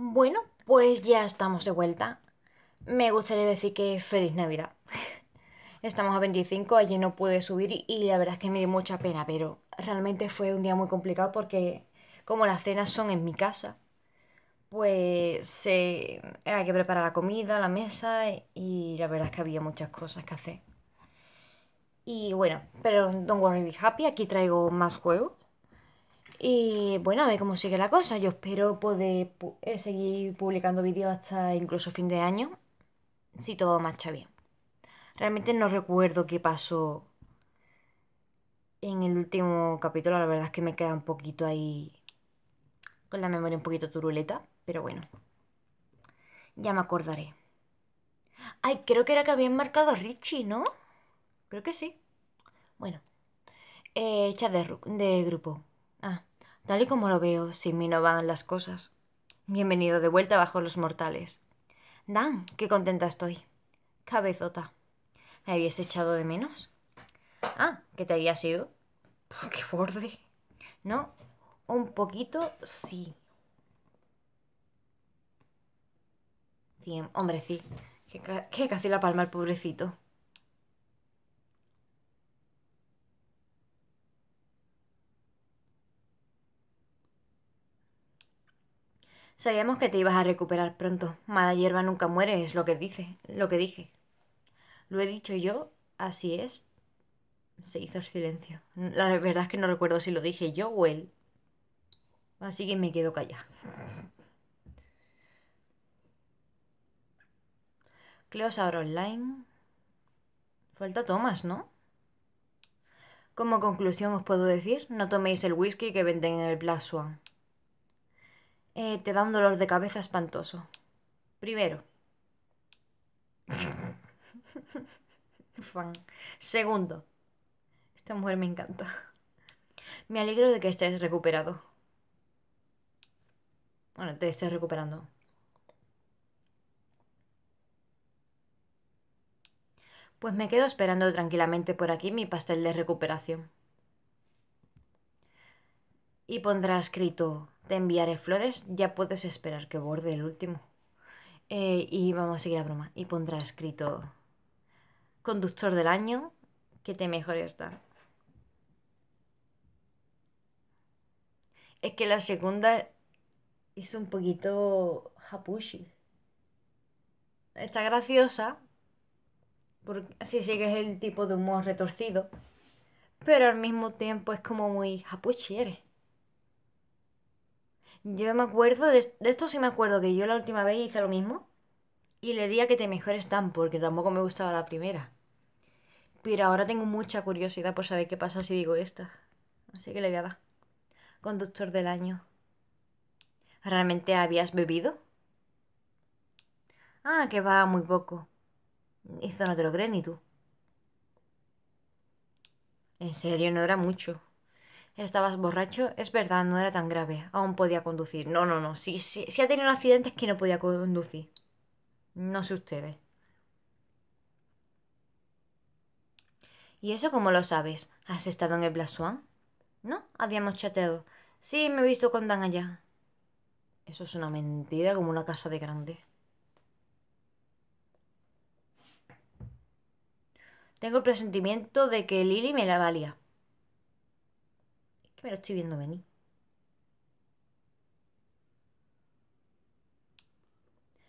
Bueno, pues ya estamos de vuelta. Me gustaría decir que feliz Navidad. Estamos a 25, ayer no pude subir y la verdad es que me dio mucha pena, pero realmente fue un día muy complicado porque como las cenas son en mi casa, pues se eh, hay que preparar la comida, la mesa y la verdad es que había muchas cosas que hacer. Y bueno, pero don't worry be happy, aquí traigo más juegos y bueno, a ver cómo sigue la cosa. Yo espero poder eh, seguir publicando vídeos hasta incluso fin de año, si todo marcha bien. Realmente no recuerdo qué pasó en el último capítulo. La verdad es que me queda un poquito ahí con la memoria un poquito turuleta, pero bueno. Ya me acordaré. Ay, creo que era que habían marcado a Richie, ¿no? Creo que sí. Bueno. Eh, de grupo. Tal y como lo veo, sin mí no van las cosas. Bienvenido de vuelta bajo los mortales. Dan, qué contenta estoy. Cabezota. ¿Me habías echado de menos? Ah, ¿qué te había sido? qué borde. No, un poquito sí. Hombre, sí. Que, casi la palma el pobrecito. Sabíamos que te ibas a recuperar pronto. Mala hierba nunca muere, es lo que dice, lo que dije. Lo he dicho yo, así es. Se hizo el silencio. La verdad es que no recuerdo si lo dije yo o él. Así que me quedo callada. Cleos ahora online. Falta Tomás, ¿no? Como conclusión os puedo decir, no toméis el whisky que venden en el Black Swan. Eh, te da un dolor de cabeza espantoso. Primero. Segundo. Esta mujer me encanta. Me alegro de que estés recuperado. Bueno, te estés recuperando. Pues me quedo esperando tranquilamente por aquí mi pastel de recuperación. Y pondrá escrito te enviaré flores, ya puedes esperar que borde el último. Eh, y vamos a seguir la broma. Y pondrá escrito: Conductor del año, que te mejor está. Es que la segunda es un poquito japushi Está graciosa, porque así sí el tipo de humor retorcido, pero al mismo tiempo es como muy hapushi eres. Yo me acuerdo, de, esto sí me acuerdo que yo la última vez hice lo mismo y le di a que te mejores tan, porque tampoco me gustaba la primera. Pero ahora tengo mucha curiosidad por saber qué pasa si digo esta. Así que le voy a dar. Conductor del año. ¿Realmente habías bebido? Ah, que va muy poco. Eso no te lo crees ni tú. En serio, no era mucho. Estabas borracho, es verdad, no era tan grave, aún podía conducir. No, no, no, si, si ha tenido un accidente es que no podía conducir. No sé ustedes. ¿Y eso cómo lo sabes? ¿Has estado en el Blasuan? No, habíamos chateado. Sí, me he visto con Dan allá. Eso es una mentira como una casa de grande. Tengo el presentimiento de que Lili me la valía. Que me lo estoy viendo venir.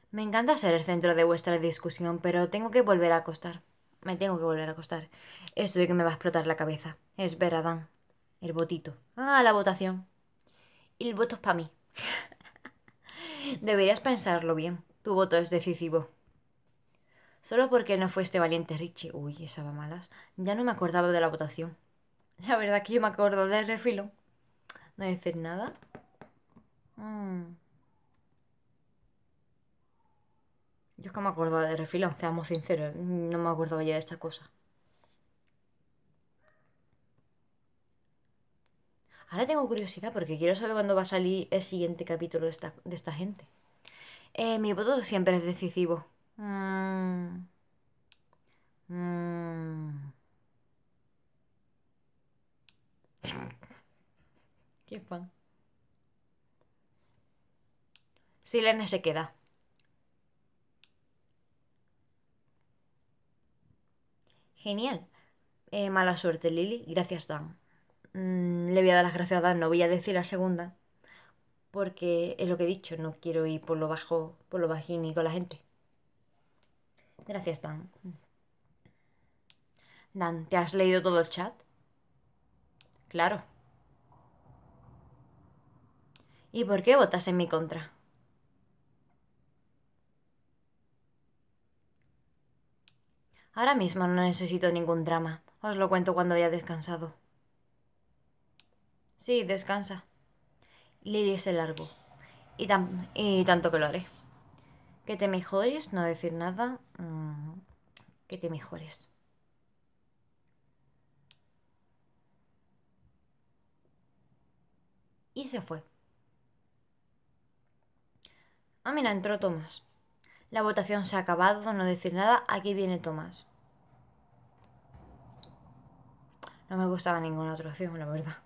Me encanta ser el centro de vuestra discusión, pero tengo que volver a acostar. Me tengo que volver a acostar. Estoy que me va a explotar la cabeza. Es Dan. El votito. Ah, la votación. el voto es para mí. Deberías pensarlo bien. Tu voto es decisivo. Solo porque no fuiste valiente, Richie. Uy, esa va malas. Ya no me acordaba de la votación. La verdad es que yo me acuerdo de refilón. No decir nada. Mm. Yo es que me acuerdo de refilón, seamos sinceros. No me acuerdo ya de esta cosa. Ahora tengo curiosidad porque quiero saber cuándo va a salir el siguiente capítulo de esta, gente. Eh, mi voto siempre es decisivo. Mm. Mm. Qué fan. Silene se queda. Genial. Eh, mala suerte, Lili. Gracias, Dan. Mm, le voy a dar las gracias a Dan, no voy a decir la segunda. Porque es lo que he dicho, no quiero ir por lo bajo, por lo bajín y con la gente. Gracias, Dan. Dan, ¿te has leído todo el chat? Claro. ¿Y por qué votas en mi contra? Ahora mismo no necesito ningún drama. Os lo cuento cuando haya descansado. Sí, descansa. Lily se largo. Y, y tanto que lo haré. Que te mejores, no decir nada. Mm, que te mejores. Y se fue. Ah, mira, entró Tomás. La votación se ha acabado, no decir nada, aquí viene Tomás. No me gustaba ninguna otra opción, la verdad.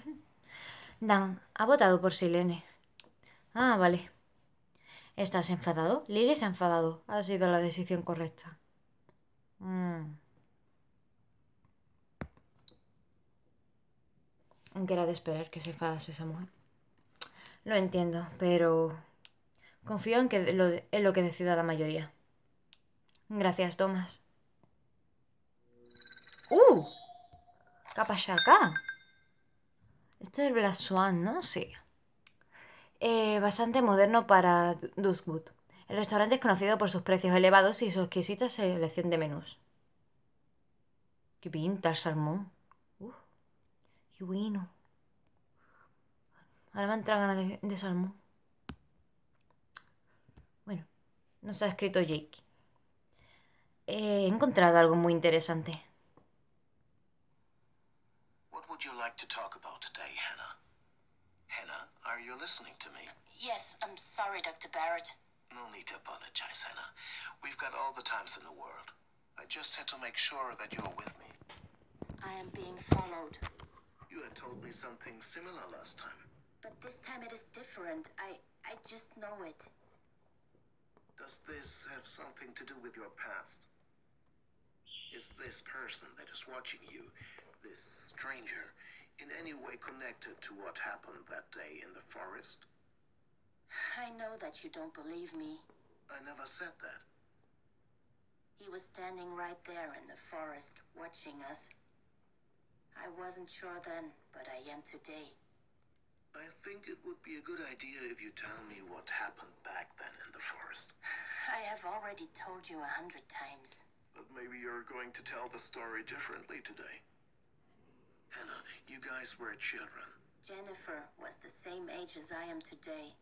Dan, ha votado por Silene. Ah, vale. ¿Estás enfadado? Lily se ha enfadado. Ha sido la decisión correcta. Mm. Aunque era de esperar que se enfadase esa mujer. Lo entiendo, pero Confío en, que lo, en lo que decida la mayoría. Gracias, Tomás. ¡Uh! acá? Esto es el Braswan, ¿no? Sí. Eh, bastante moderno para Duskwood. El restaurante es conocido por sus precios elevados y su exquisita selección de menús. ¡Qué pinta el salmón! ¡Uh! ¡Qué bueno! Ahora me entra ganas de salmón. nos ha escrito Jake. He encontrado algo muy interesante. What would you like to talk about today, Hannah? Hannah, are you listening to me? Yes, I'm sorry, Dr. Barrett. No need to apologize, Hannah. We've got all the times in the world. I just had to make sure that you were with me. I am being followed. You had told me something similar last time. But this time it is different. I I just know it. Does this have something to do with your past? Is this person that is watching you, this stranger, in any way connected to what happened that day in the forest? I know that you don't believe me. I never said that. He was standing right there in the forest, watching us. I wasn't sure then, but I am today. I think it would be a good idea if you tell me what happened back then in the forest. I have already told you a hundred times. But maybe you're going to tell the story differently today. Hannah, you guys were children. Jennifer was the same age as I am today.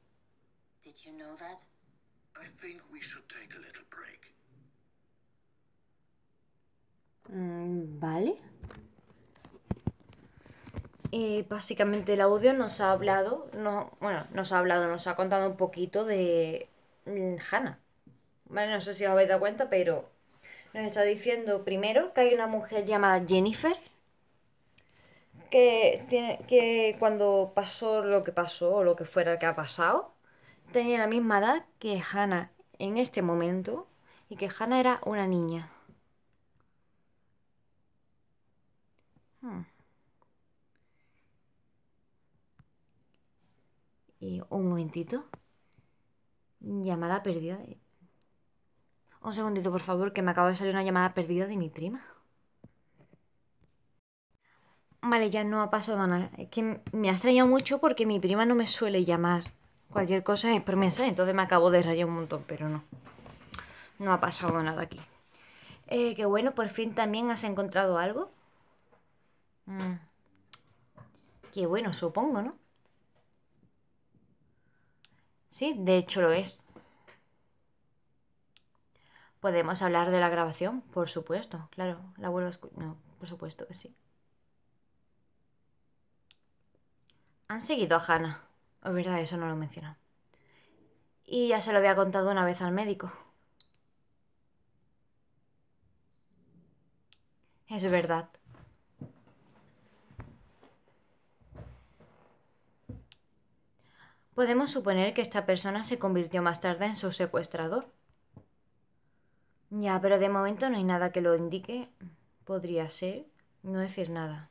Did you know that? I think we should take a little break. eh, básicamente el audio nos ha hablado, no, bueno, nos ha hablado, nos ha contado un poquito de mm, Hannah. bueno no sé si os habéis dado cuenta, pero nos está diciendo primero que hay una mujer llamada Jennifer que, tiene, que cuando pasó lo que pasó o lo que fuera que ha pasado, tenía la misma edad que Hannah en este momento y que Hannah era una niña. Hmm. Eh, un momentito. Llamada perdida Un segundito, por favor, que me acaba de salir una llamada perdida de mi prima. Vale, ya no ha pasado nada. Es que me ha extrañado mucho porque mi prima no me suele llamar. Cualquier cosa es por entonces me acabo de rayar un montón, pero no. No ha pasado nada aquí. Eh, que bueno, por fin también has encontrado algo. Mm. Qué bueno, supongo, ¿no? Sí, de hecho lo es. Podemos hablar de la grabación, por supuesto, claro, la vuelvo a escuchar. No, por supuesto que sí. Han seguido a Hannah. Es verdad, eso no lo menciona. Y ya se lo había contado una vez al médico. Es verdad. podemos suponer que esta persona se convirtió más tarde en su secuestrador. Ya, pero de momento no hay nada que lo indique. Podría ser no decir nada.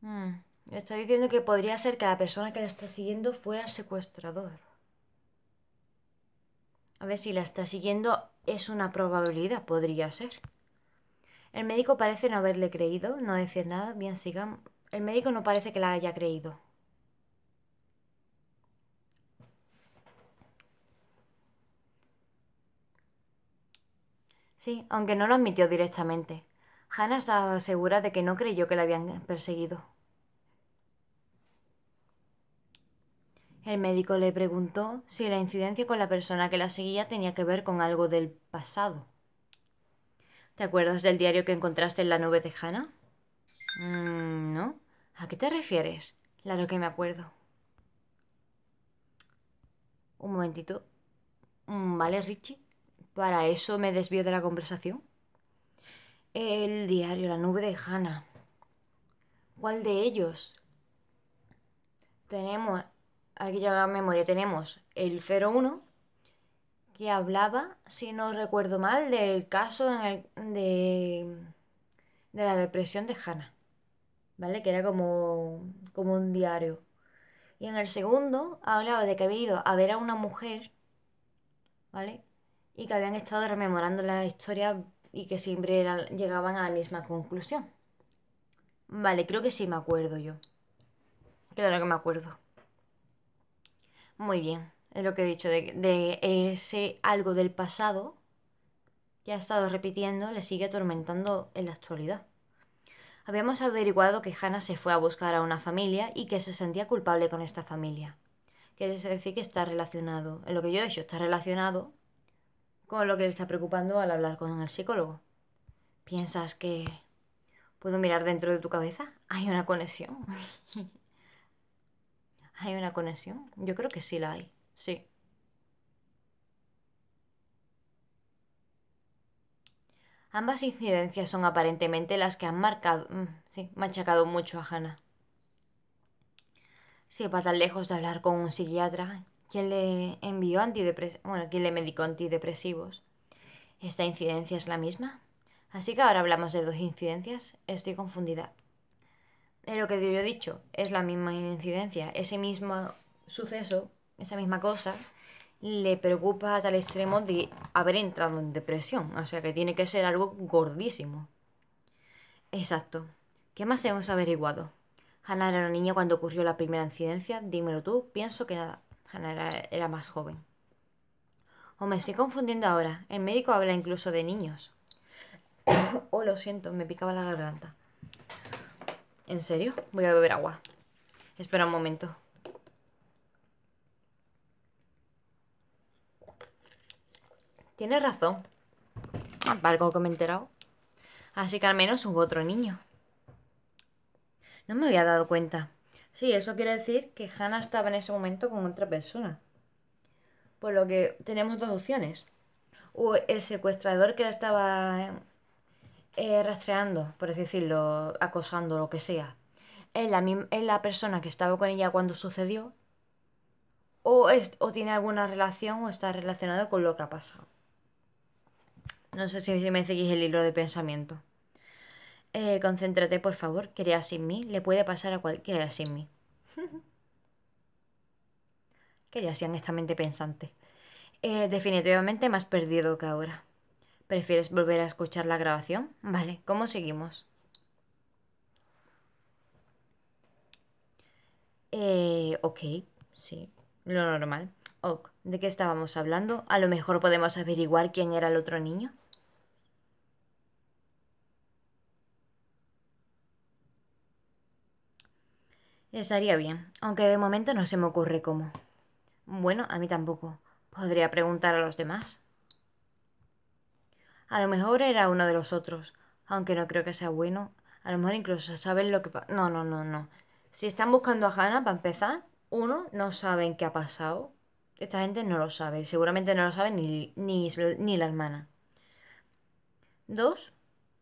Hmm, está diciendo que podría ser que la persona que la está siguiendo fuera el secuestrador. A ver si la está siguiendo es una probabilidad, podría ser. El médico parece no haberle creído, no decir nada. Bien, sigan. El médico no parece que la haya creído. Sí, aunque no lo admitió directamente. Hannah estaba segura de que no creyó que la habían perseguido. El médico le preguntó si la incidencia con la persona que la seguía tenía que ver con algo del pasado. ¿Te acuerdas del diario que encontraste en la nube de Hannah? Mm, no. ¿A qué te refieres? Claro que me acuerdo. Un momentito. Mm, vale, Richie. Para eso me desvío de la conversación. El diario, la nube de Hannah. ¿Cuál de ellos? Tenemos, aquí ya hago memoria, tenemos el 01, que hablaba, si no recuerdo mal, del caso de, de la depresión de Hannah, ¿vale? Que era como, como un diario. Y en el segundo hablaba de que había ido a ver a una mujer, ¿vale? Y que habían estado rememorando la historia y que siempre llegaban a la misma conclusión. Vale, creo que sí me acuerdo yo. Claro que me acuerdo. Muy bien es lo que he dicho, de, de ese algo del pasado que ha estado repitiendo le sigue atormentando en la actualidad. Habíamos averiguado que Hannah se fue a buscar a una familia y que se sentía culpable con esta familia. Quiere decir que está relacionado, en lo que yo he dicho, está relacionado con lo que le está preocupando al hablar con el psicólogo. ¿Piensas que puedo mirar dentro de tu cabeza? ¿Hay una conexión? ¿Hay una conexión? Yo creo que sí la hay. Sí. Ambas incidencias son aparentemente las que han marcado, mm, sí, machacado mucho a Hannah. Si va tan lejos de hablar con un psiquiatra, quien le envió antidepresivos, bueno, quien le medicó antidepresivos. ¿Esta incidencia es la misma? Así que ahora hablamos de dos incidencias, estoy confundida. De lo que yo he dicho, es la misma incidencia, ese mismo suceso esa misma cosa, le preocupa a tal extremo de haber entrado en depresión. O sea que tiene que ser algo gordísimo. Exacto. ¿Qué más hemos averiguado? Hannah era una niña cuando ocurrió la primera incidencia. Dímelo tú, pienso que nada. Hannah era, más joven. O me estoy confundiendo ahora. El médico habla incluso de niños. oh, lo siento, me picaba la garganta. ¿En serio? Voy a beber agua. Espera un momento. Tienes razón. Algo que me he enterado. Así que al menos hubo otro niño. No me había dado cuenta. Sí, eso quiere decir que Hannah estaba en ese momento con otra persona. Por lo que tenemos dos opciones. O el secuestrador que la estaba eh, rastreando, por así decirlo, acosando, lo que sea. Es la, la persona que estaba con ella cuando sucedió. O, o tiene alguna relación o está relacionado con lo que ha pasado. No sé si me seguís el hilo de pensamiento. Eh, concéntrate, por favor. quería sin mí. Le puede pasar a cualquiera sin mí. Quería ser honestamente esta mente pensante? Eh, definitivamente más perdido que ahora. ¿Prefieres volver a escuchar la grabación? Vale, ¿cómo seguimos? Eh, ok, sí, lo normal. Ok, ¿de qué estábamos hablando? A lo mejor podemos averiguar quién era el otro niño. Estaría bien, aunque de momento no se me ocurre cómo. Bueno, a mí tampoco. Podría preguntar a los demás. A lo mejor era uno de los otros, aunque no creo que sea bueno. A lo mejor incluso saben lo que... No, no, no, no. Si están buscando a Hannah, para empezar, uno, no saben qué ha pasado esta gente no lo sabe. Seguramente no lo sabe ni, ni, ni la hermana. Dos,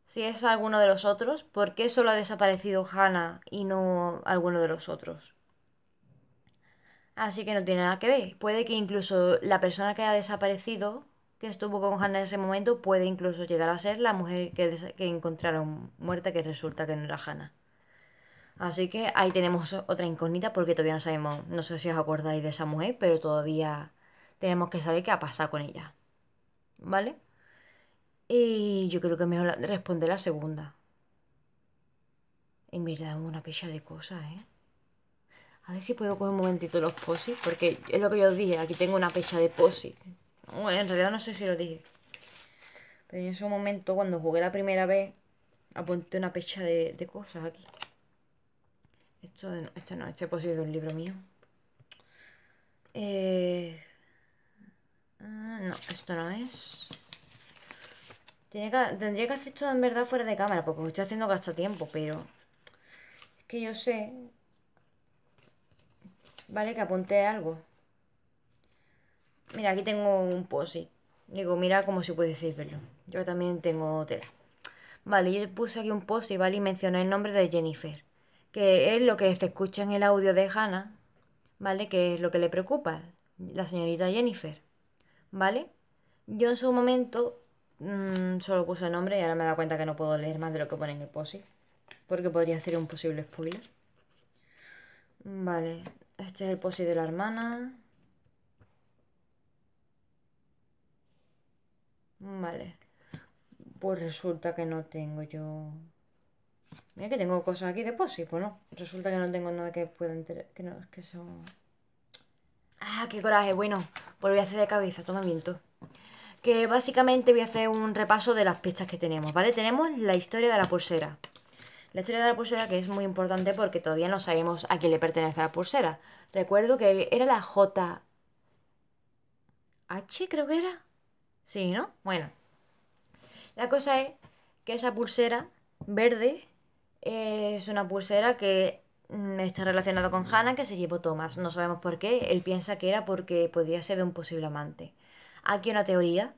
si es alguno de los otros, ¿por qué solo ha desaparecido Hannah y no alguno de los otros? Así que no tiene nada que ver. Puede que incluso la persona que ha desaparecido, que estuvo con Hannah en ese momento, puede incluso llegar a ser la mujer que, que encontraron muerta que resulta que no era Hannah. Así que ahí tenemos otra incógnita porque todavía no sabemos, no sé si os acordáis de esa mujer, pero todavía tenemos que saber qué ha pasado con ella. ¿Vale? Y yo creo que mejor responder la segunda. En verdad una pecha de cosas, ¿eh? A ver si puedo coger un momentito los posis, porque es lo que yo os dije, aquí tengo una pecha de posis. Bueno, en realidad no sé si lo dije. Pero en ese momento, cuando jugué la primera vez, apunté una pecha de, de cosas aquí. Esto, no, este no, este pues, de un libro mío. Eh, ah, no, esto no es. tendría que hacer esto en verdad fuera de cámara, porque estoy haciendo gasto tiempo, pero. Es que yo sé. Vale, que apunté algo. Mira, aquí tengo un posi. Digo, mira como si puede verlo. Yo también tengo tela. Vale, yo puse aquí un post y vale y mencioné el nombre de Jennifer que es lo que se escucha en el audio de Hannah, ¿vale? Que es lo que le preocupa, la señorita Jennifer, ¿vale? Yo en su momento mm, solo puse el nombre y ahora me da cuenta que no puedo leer más de lo que pone en el posi, porque podría hacer un posible spoiler. Vale, este es el posi de la hermana. Vale, pues resulta que no tengo yo Mira que tengo cosas aquí de posi, pues no. Resulta que no tengo nada que pueda enterar. Que no, que son. Ah, qué coraje. Bueno, pues voy a hacer de cabeza, toma viento. Que básicamente voy a hacer un repaso de las pechas que tenemos, ¿vale? Tenemos la historia de la pulsera. La historia de la pulsera que es muy importante porque todavía no sabemos a quién le pertenece la pulsera. Recuerdo que era la J. H creo que era. Sí, ¿no? Bueno. La cosa es que esa pulsera verde es una pulsera que mm, está relacionada con Hannah que se llevó Thomas. No sabemos por qué. Él piensa que era porque podría ser de un posible amante. Aquí una teoría.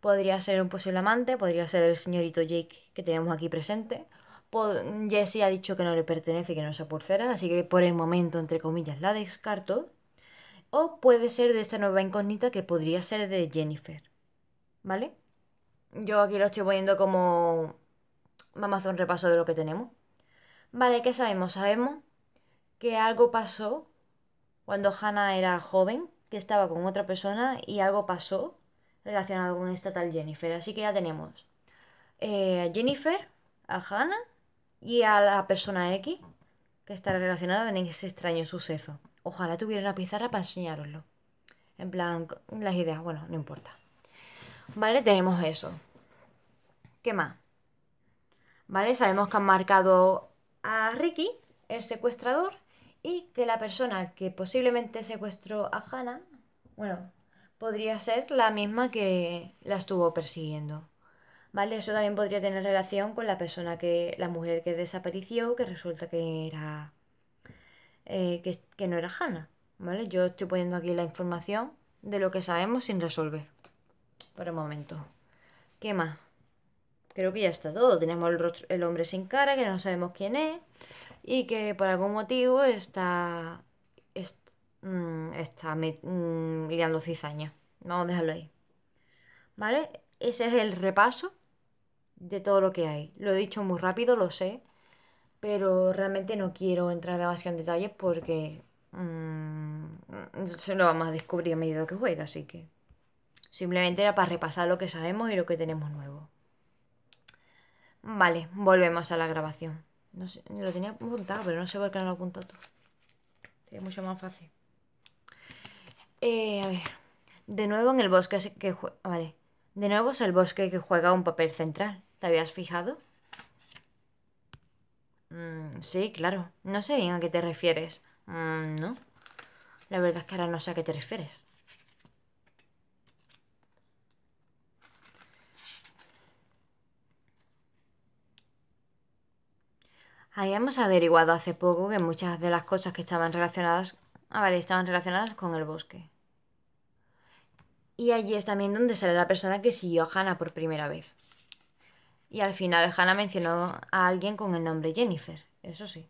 Podría ser un posible amante, podría ser el señorito Jake que tenemos aquí presente. Jesse ha dicho que no le pertenece, que no es a pulsera, así que por el momento, entre comillas, la descarto. O puede ser de esta nueva incógnita que podría ser de Jennifer. ¿Vale? Yo aquí lo estoy poniendo como... Vamos a un repaso de lo que tenemos. Vale, ¿qué sabemos? Sabemos que algo pasó cuando Hannah era joven, que estaba con otra persona y algo pasó relacionado con esta tal Jennifer. Así que ya tenemos eh, a Jennifer, a Hannah y a la persona X que está relacionada en ese extraño suceso. Ojalá tuviera una pizarra para enseñároslo. En plan, las ideas, bueno, no importa. Vale, tenemos eso. ¿Qué más? Vale, sabemos que han marcado a Ricky, el secuestrador, y que la persona que posiblemente secuestró a Hannah, bueno, podría ser la misma que la estuvo persiguiendo. ¿Vale? Eso también podría tener relación con la persona que, la mujer que desapareció, que resulta que era, eh, que, que no era Hannah, ¿vale? Yo estoy poniendo aquí la información de lo que sabemos sin resolver. Por el momento. ¿Qué más? Creo que ya está todo. Tenemos el, hombre sin cara, que no sabemos quién es, y que por algún motivo está, mm, está, está mirando mm, cizaña. Vamos a dejarlo ahí. ¿Vale? Ese es el repaso de todo lo que hay. Lo he dicho muy rápido, lo sé, pero realmente no quiero entrar demasiado en detalles porque mm, se lo vamos a descubrir a medida que juega así que simplemente era para repasar lo que sabemos y lo que tenemos nuevo. Vale, volvemos a la grabación. No lo tenía apuntado, pero no sé por qué no lo apuntó tú. Sería mucho más fácil. Eh, a ver. De nuevo en el bosque que juega. Ah, vale. De nuevo es el bosque que juega un papel central. ¿Te habías fijado? Mm, sí, claro. No sé a qué te refieres. Mm, no. La verdad es que ahora no sé a qué te refieres. Habíamos averiguado hace poco que muchas de las cosas que estaban relacionadas, a ver, estaban relacionadas con el bosque. Y allí es también donde sale la persona que siguió a Hannah por primera vez. Y al final Hannah mencionó a alguien con el nombre Jennifer, eso sí.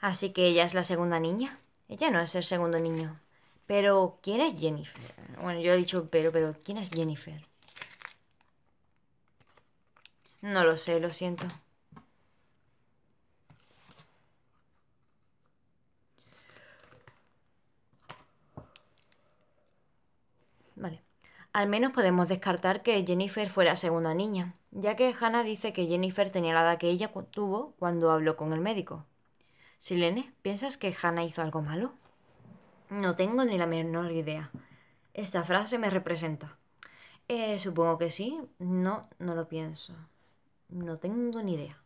Así que ella es la segunda niña. Ella no es el segundo niño. Pero, ¿quién es Jennifer? Bueno, yo he dicho pero, pero, ¿quién es Jennifer? No lo sé, lo siento. Vale. Al menos podemos descartar que Jennifer fuera segunda niña, ya que Hannah dice que Jennifer tenía la edad que ella tuvo cuando habló con el médico. Silene, ¿piensas que Hannah hizo algo malo? No tengo ni la menor idea. Esta frase me representa. Eh, supongo que sí. No, no lo pienso. No tengo ni idea.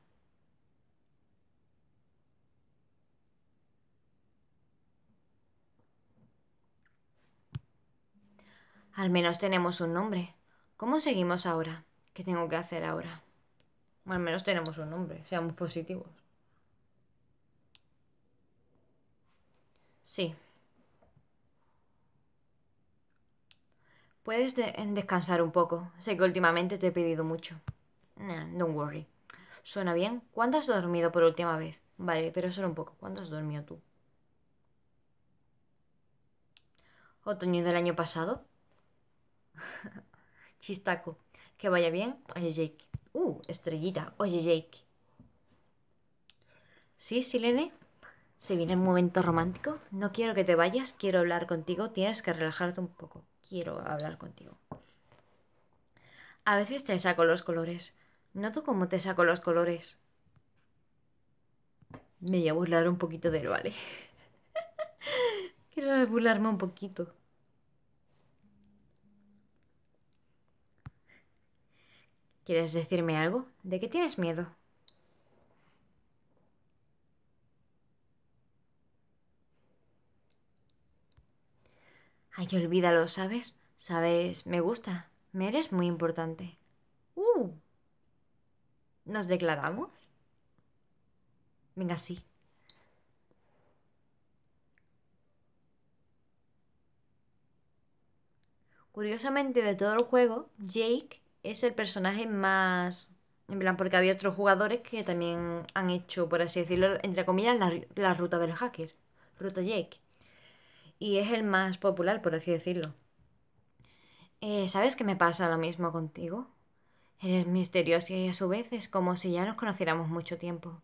Al menos tenemos un nombre. ¿Cómo seguimos ahora? ¿Qué tengo que hacer ahora? Al menos tenemos un nombre, seamos positivos. Sí. Puedes descansar un poco. Sé que últimamente te he pedido mucho no don't worry. ¿Suena bien? ¿Cuándo has dormido por última vez? Vale, pero solo un poco. ¿Cuándo has dormido tú? ¿Otoño del año pasado? Chistaco. Que vaya bien. Oye, Jake. Uh, estrellita. Oye, Jake. ¿Sí, Silene? Se viene un momento romántico. No quiero que te vayas. Quiero hablar contigo. Tienes que relajarte un poco. Quiero hablar contigo. A veces te saco los colores. Noto cómo te saco los colores. Me voy a burlar un poquito de él, ¿vale? Quiero burlarme un poquito. ¿Quieres decirme algo? ¿De qué tienes miedo? Ay, olvídalo, ¿sabes? Sabes, me gusta. Me eres muy importante. ¿Nos declaramos? Venga, sí. Curiosamente, de todo el juego, Jake es el personaje más... En plan, porque había otros jugadores que también han hecho, por así decirlo, entre comillas, la, ruta del hacker. Ruta Jake. Y es el más popular, por así decirlo. Eh, ¿Sabes qué me pasa lo mismo contigo? Eres misteriosa y a su vez es como si ya nos conociéramos mucho tiempo.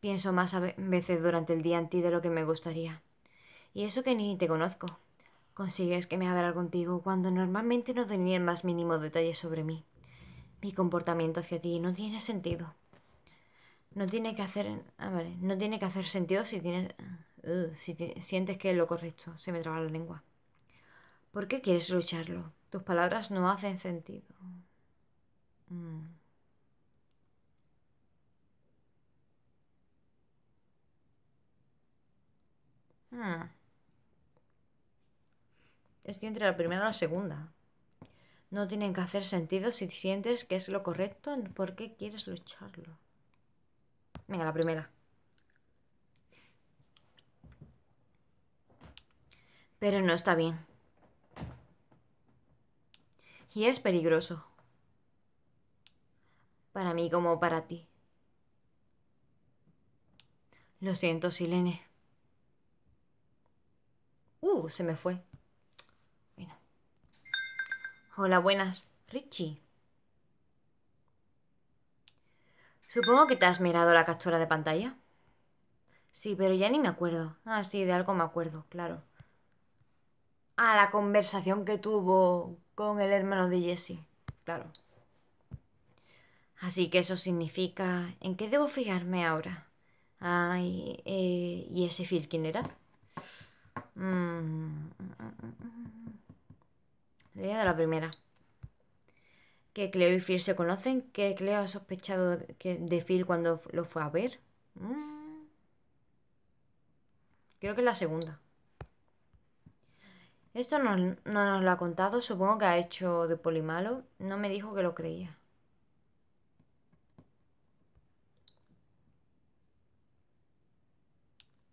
Pienso más a veces durante el día en ti de lo que me gustaría. Y eso que ni te conozco. Consigues que me abra contigo cuando normalmente no doy ni el más mínimo detalle sobre mí. Mi comportamiento hacia ti no tiene sentido. No tiene que hacer, ah, no tiene que hacer sentido si ah, si sientes que es lo correcto, se me traba la lengua. ¿Por qué quieres lucharlo? Tus palabras no hacen sentido. Mm. Hmm. Estoy entre la primera y la segunda. No tienen que hacer sentido si sientes que es lo correcto, ¿por qué quieres lucharlo? Venga, la primera. Pero no está bien. Y es peligroso para mí como para ti. Lo siento, Silene. Uh, se me fue. Hola, buenas. Richie. Supongo que te has mirado la captura de pantalla. Sí, pero ya ni me acuerdo. Ah, sí, de algo me acuerdo, claro. A la conversación que tuvo con el hermano de Jesse. Claro. Así que eso significa... ¿En qué debo fijarme ahora? Ay, eh, ¿y ese Phil quién era? Mm, mm, mm, Le la primera. Que Cleo y Phil se conocen. Que Cleo ha sospechado de, que, de Phil cuando lo fue a ver. Creo que es la segunda. Esto no, no nos lo ha contado. Supongo que ha hecho de polimalo. No me dijo que lo creía.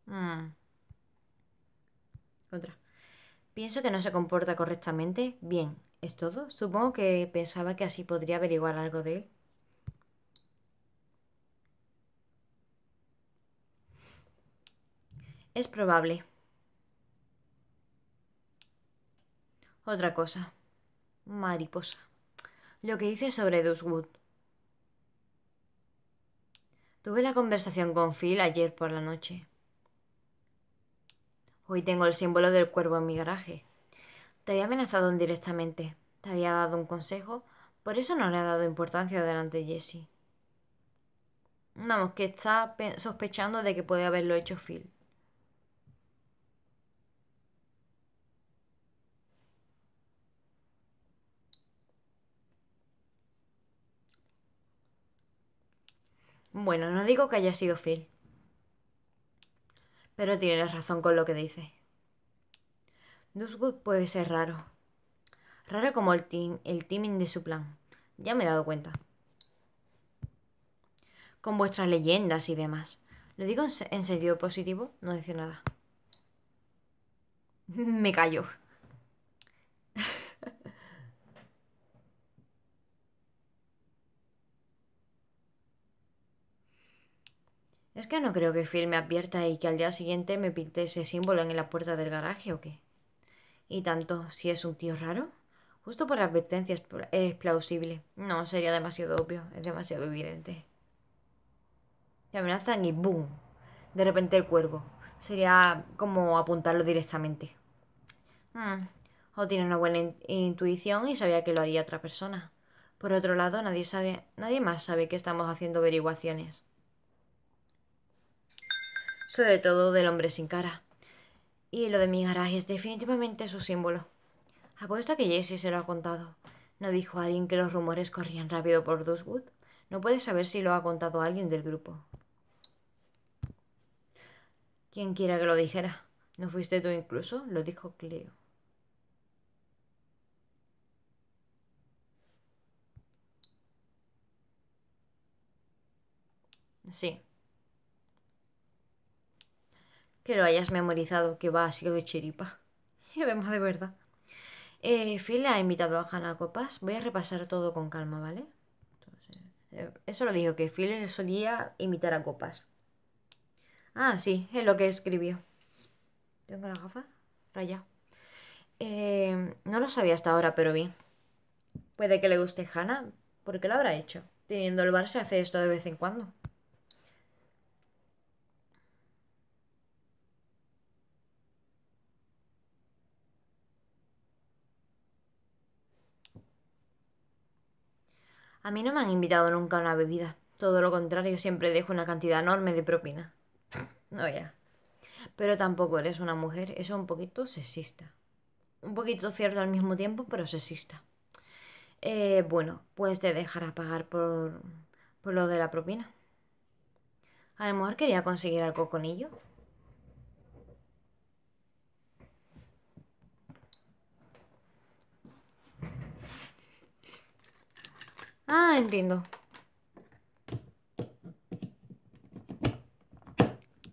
Mm. Otra. Pienso que no se comporta correctamente. Bien, es todo. Supongo que pensaba que así podría averiguar algo de él. Es probable. Otra cosa. Mariposa. Lo que dice sobre Duswood. Tuve la conversación con Phil ayer por la noche. Hoy tengo el símbolo del cuervo en mi garaje. Te había amenazado indirectamente, te había dado un consejo, por eso no le ha dado importancia delante de Jesse. Vamos, que está sospechando de que puede haberlo hecho Phil. Bueno, no digo que haya sido Phil, pero tienes razón con lo que dice. Nusgood puede ser raro. Raro como el, team, el timing de su plan. Ya me he dado cuenta. Con vuestras leyendas y demás. ¿Lo digo en, sentido positivo? No dice nada. me callo. Es que no creo que Phil me advierta y que al día siguiente me pinte ese símbolo en la puerta del garaje o qué. Y tanto, si es un tío raro. Justo por advertencia es, plausible. No, sería demasiado obvio, es demasiado evidente. Te amenazan y ¡boom! De repente el cuervo. Sería como apuntarlo directamente. Hmm. O tiene una buena intuición y sabía que lo haría otra persona. Por otro lado, nadie sabe, nadie más sabe que estamos haciendo averiguaciones sobre todo del hombre sin cara. Y lo de mi garaje es definitivamente su símbolo. Apuesto a que Jesse se lo ha contado. ¿No dijo alguien que los rumores corrían rápido por Duswood? No puedes saber si lo ha contado alguien del grupo. Quien quiera que lo dijera. ¿No fuiste tú incluso? Lo dijo Cleo. Sí, que lo hayas memorizado, que va ha de chiripa. Y además de verdad. Eh, le ha invitado a Hannah Copas. Voy a repasar todo con calma, ¿vale? Eh, eso lo dijo, que Phil solía invitar a Copas. Ah, sí, es lo que escribió. ¿Tengo la gafa? Raya. Eh, no lo sabía hasta ahora, pero vi. Puede que le guste Hannah. porque lo habrá hecho? Teniendo el bar se hace esto de vez en cuando. A mí no me han invitado nunca a una bebida. Todo lo contrario, siempre dejo una cantidad enorme de propina. No ya. Pero tampoco eres una mujer, eso es un poquito sexista. Un poquito cierto al mismo tiempo, pero sexista. Eh, bueno, pues te dejará pagar por, por lo de la propina. A lo mejor quería conseguir algo con ello. Ah, entiendo.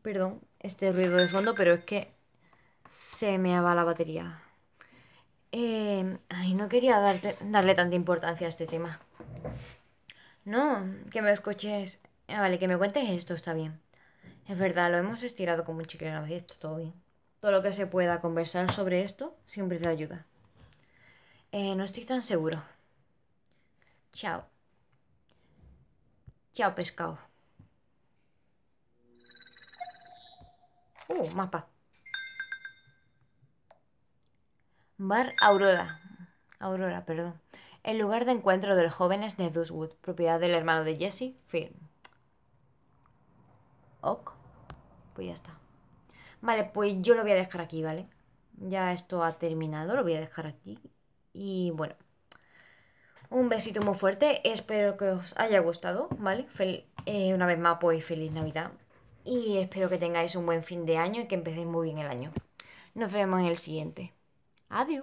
Perdón este ruido de fondo, pero es que se me va la batería. Eh, ay, no quería darle tanta importancia a este tema. No, que me escuches. Ah, vale, que me cuentes esto, está bien. Es verdad, lo hemos estirado como un chicle una está todo bien. Todo lo que se pueda conversar sobre esto siempre te ayuda. Eh, no estoy tan seguro. Chao. Chao, pescado. Uh, mapa. Bar Aurora. Aurora, perdón. El lugar de encuentro de los jóvenes de Duswood, propiedad del hermano de Jesse, Firm. Ok. Pues ya está. Vale, pues yo lo voy a dejar aquí, ¿vale? Ya esto ha terminado, lo voy a dejar aquí. Y bueno, un besito muy fuerte, espero que os haya gustado, ¿vale? Eh, una vez más, pues feliz Navidad. Y espero que tengáis un buen fin de año y que empecéis muy bien el año. Nos vemos en el siguiente. Adiós.